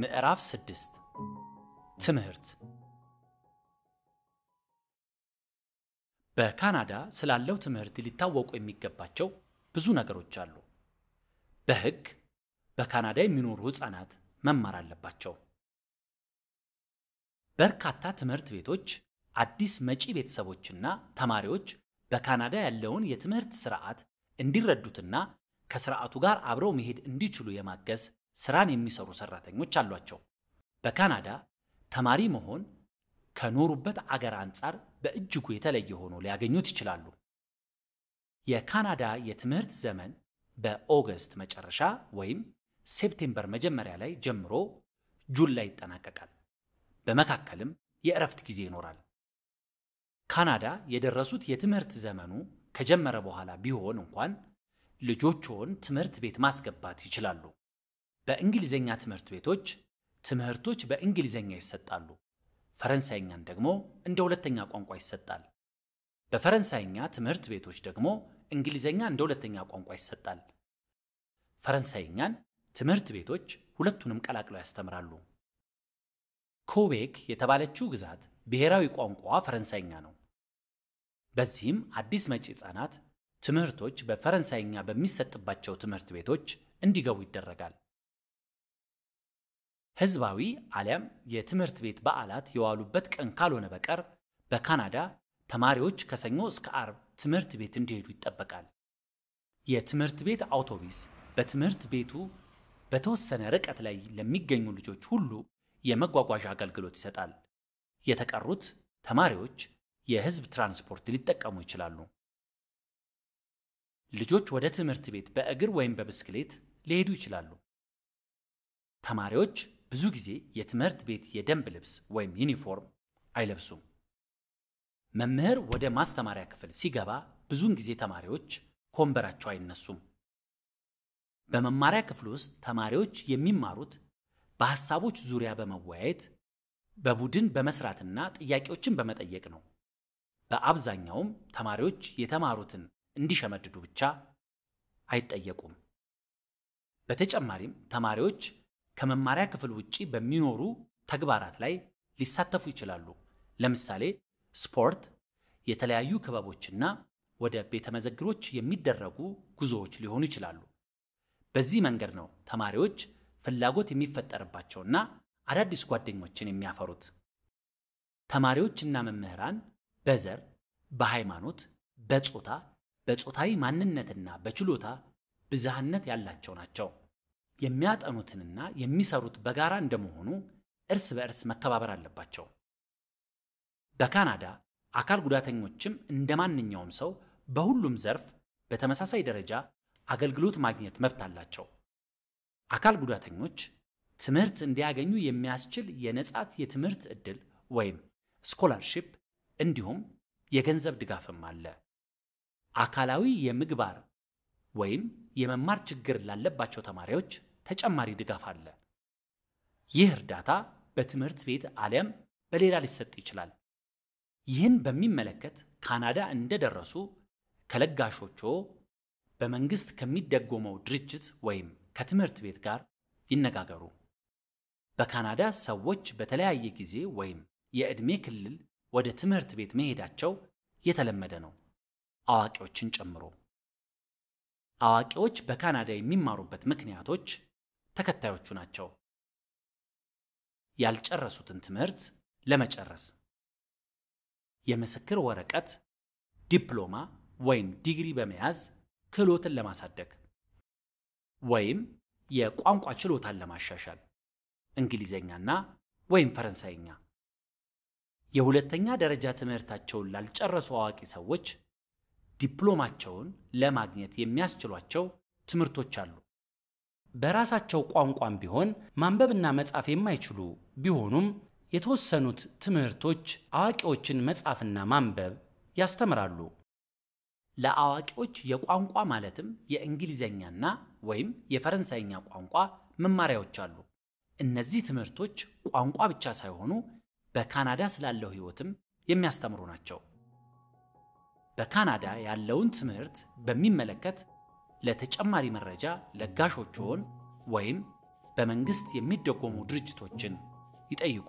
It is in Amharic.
ምዕራፍ ስድስት ትምህርት በካናዳ ስላለው ትምህርት ሊታወቁ የሚገባቸው ብዙ ነገሮች አሉ። በህግ በካናዳ የሚኖሩ ህፃናት መማር አለባቸው። በርካታ ትምህርት ቤቶች አዲስ መጪ ቤተሰቦችና ተማሪዎች በካናዳ ያለውን የትምህርት ስርዓት እንዲረዱትና ከስርዓቱ ጋር አብረው መሄድ እንዲችሉ የማገዝ ስራን የሚሰሩ ሰራተኞች አሏቸው። በካናዳ ተማሪ መሆን ከኖሩበት አገር አንጻር በእጅጉ የተለየ ሆኖ ሊያገኙት ይችላሉ። የካናዳ የትምህርት ዘመን በኦገስት መጨረሻ ወይም ሴፕቴምበር መጀመሪያ ላይ ጀምሮ ጁን ላይ ይጠናቀቃል። በመካከልም የእረፍት ጊዜ ይኖራል። ካናዳ የደረሱት የትምህርት ዘመኑ ከጀመረ በኋላ ቢሆን እንኳን ልጆችዎን ትምህርት ቤት ማስገባት ይችላሉ። በእንግሊዘኛ ትምህርት ቤቶች ትምህርቶች በእንግሊዘኛ ይሰጣሉ። ፈረንሳይኛን ደግሞ እንደ ሁለተኛ ቋንቋ ይሰጣል። በፈረንሳይኛ ትምህርት ቤቶች ደግሞ እንግሊዘኛ እንደ ሁለተኛ ቋንቋ ይሰጣል። ፈረንሳይኛን ትምህርት ቤቶች ሁለቱንም ቀላቅለው ያስተምራሉ። ኮቤክ የተባለችው ግዛት ብሔራዊ ቋንቋዋ ፈረንሳይኛ ነው። በዚህም አዲስ መጪ ህጻናት ትምህርቶች በፈረንሳይኛ በሚሰጥባቸው ትምህርት ቤቶች እንዲገቡ ይደረጋል። ህዝባዊ አሊያም የትምህርት ቤት በዓላት የዋሉበት ቀን ካልሆነ በቀር በካናዳ ተማሪዎች ከሰኞ እስከ አርብ ትምህርት ቤት እንዲሄዱ ይጠበቃል። የትምህርት ቤት አውቶቡስ በትምህርት ቤቱ በተወሰነ ርቀት ላይ ለሚገኙ ልጆች ሁሉ የመጓጓዣ አገልግሎት ይሰጣል። የተቀሩት ተማሪዎች የህዝብ ትራንስፖርት ሊጠቀሙ ይችላሉ። ልጆች ወደ ትምህርት ቤት በእግር ወይም በብስክሌት ሊሄዱ ይችላሉ። ተማሪዎች ብዙ ጊዜ የትምህርት ቤት የደንብ ልብስ ወይም ዩኒፎርም አይለብሱም። መምህር ወደ ማስተማሪያ ክፍል ሲገባ ብዙውን ጊዜ ተማሪዎች ከወንበራቸው አይነሱም። በመማሪያ ክፍል ውስጥ ተማሪዎች የሚማሩት በሐሳቦች ዙሪያ በመወያየት በቡድን በመስራትና ጥያቄዎችን በመጠየቅ ነው። በአብዛኛውም ተማሪዎች የተማሩትን እንዲሸመድዱ ብቻ አይጠየቁም። በተጨማሪም ተማሪዎች ከመማሪያ ክፍል ውጭ በሚኖሩ ተግባራት ላይ ሊሳተፉ ይችላሉ። ለምሳሌ ስፖርት፣ የተለያዩ ክበቦችና ወደ ቤተ የሚደረጉ ጉዞዎች ሊሆኑ ይችላሉ። በዚህ መንገድ ነው ተማሪዎች ፍላጎት የሚፈጠርባቸውና አዳዲስ ጓደኞችን የሚያፈሩት። ተማሪዎችና መምህራን በዘር፣ በሃይማኖት፣ በጾታ፣ በጾታዊ ማንነትና በችሎታ ብዝሃነት ያላቸው ናቸው። የሚያጠኑትንና የሚሰሩት በጋራ እንደመሆኑ እርስ በእርስ መከባበር አለባቸው። በካናዳ አካል ጉዳተኞችም እንደ ማንኛውም ሰው በሁሉም ዘርፍ በተመሳሳይ ደረጃ አገልግሎት ማግኘት መብት አላቸው። አካል ጉዳተኞች ትምህርት እንዲያገኙ የሚያስችል የነጻት የትምህርት ዕድል ወይም ስኮላርሺፕ እንዲሁም የገንዘብ ድጋፍም አለ። አካላዊ የምግባር ወይም የመማር ችግር ላለባቸው ተማሪዎች ተጨማሪ ድጋፍ አለ። ይህ እርዳታ በትምህርት ቤት አሊያም በሌላ ሊሰጥ ይችላል። ይህን በሚመለከት ካናዳ እንደደረሱ ከለጋሾቹ በመንግስት ከሚደጎመው ድርጅት ወይም ከትምህርት ቤት ጋር ይነጋገሩ። በካናዳ ሰዎች በተለያየ ጊዜ ወይም የዕድሜ ክልል ወደ ትምህርት ቤት መሄዳቸው የተለመደ ነው፣ አዋቂዎችን ጨምሮ። አዋቂዎች በካናዳ የሚማሩበት ምክንያቶች ተከታዮቹ ናቸው። ያልጨረሱትን ትምህርት ለመጨረስ የምስክር ወረቀት፣ ዲፕሎማ ወይም ዲግሪ በመያዝ ክህሎትን ለማሳደግ ወይም የቋንቋ ችሎታን ለማሻሻል እንግሊዘኛና ወይም ፈረንሳይኛ። የሁለተኛ ደረጃ ትምህርታቸውን ላልጨረሱ አዋቂ ሰዎች ዲፕሎማቸውን ለማግኘት የሚያስችሏቸው ትምህርቶች አሉ። በራሳቸው ቋንቋም ቢሆን ማንበብና መጻፍ የማይችሉ ቢሆኑም የተወሰኑት ትምህርቶች አዋቂዎችን መጻፍና ማንበብ ያስተምራሉ። ለአዋቂዎች የቋንቋ ማለትም የእንግሊዝኛና ወይም የፈረንሳይኛ ቋንቋ መማሪያዎች አሉ። እነዚህ ትምህርቶች ቋንቋ ብቻ ሳይሆኑ በካናዳ ስላለው ሕይወትም የሚያስተምሩ ናቸው። በካናዳ ያለውን ትምህርት በሚመለከት ለተጨማሪ መረጃ ለጋሾችዎን ወይም በመንግሥት የሚደጎሙ ድርጅቶችን ይጠይቁ።